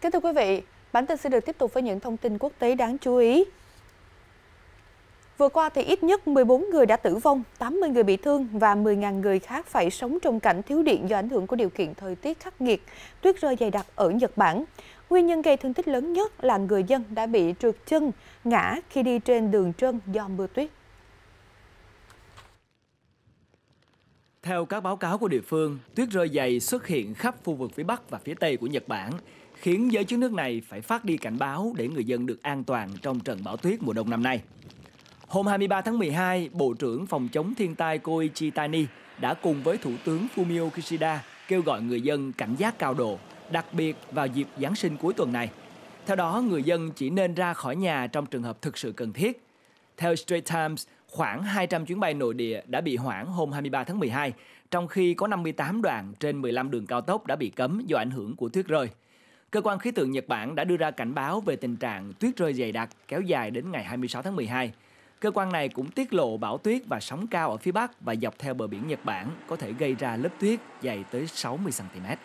Kính thưa quý vị, bản tin sẽ được tiếp tục với những thông tin quốc tế đáng chú ý. Vừa qua thì ít nhất 14 người đã tử vong, 80 người bị thương và 10.000 người khác phải sống trong cảnh thiếu điện do ảnh hưởng của điều kiện thời tiết khắc nghiệt, tuyết rơi dày đặc ở Nhật Bản. Nguyên nhân gây thương tích lớn nhất là người dân đã bị trượt chân, ngã khi đi trên đường trơn do mưa tuyết. Theo các báo cáo của địa phương, tuyết rơi dày xuất hiện khắp khu vực phía Bắc và phía Tây của Nhật Bản, khiến giới chức nước này phải phát đi cảnh báo để người dân được an toàn trong trận bão tuyết mùa đông năm nay. Hôm 23 tháng 12, Bộ trưởng Phòng chống thiên tai Koichi Tani đã cùng với Thủ tướng Fumio Kishida kêu gọi người dân cảnh giác cao độ, đặc biệt vào dịp Giáng sinh cuối tuần này. Theo đó, người dân chỉ nên ra khỏi nhà trong trường hợp thực sự cần thiết. Theo Straight Times, khoảng 200 chuyến bay nội địa đã bị hoãn hôm 23 tháng 12, trong khi có 58 đoạn trên 15 đường cao tốc đã bị cấm do ảnh hưởng của tuyết rơi. Cơ quan khí tượng Nhật Bản đã đưa ra cảnh báo về tình trạng tuyết rơi dày đặc kéo dài đến ngày 26 tháng 12. Cơ quan này cũng tiết lộ bão tuyết và sóng cao ở phía Bắc và dọc theo bờ biển Nhật Bản có thể gây ra lớp tuyết dày tới 60 cm.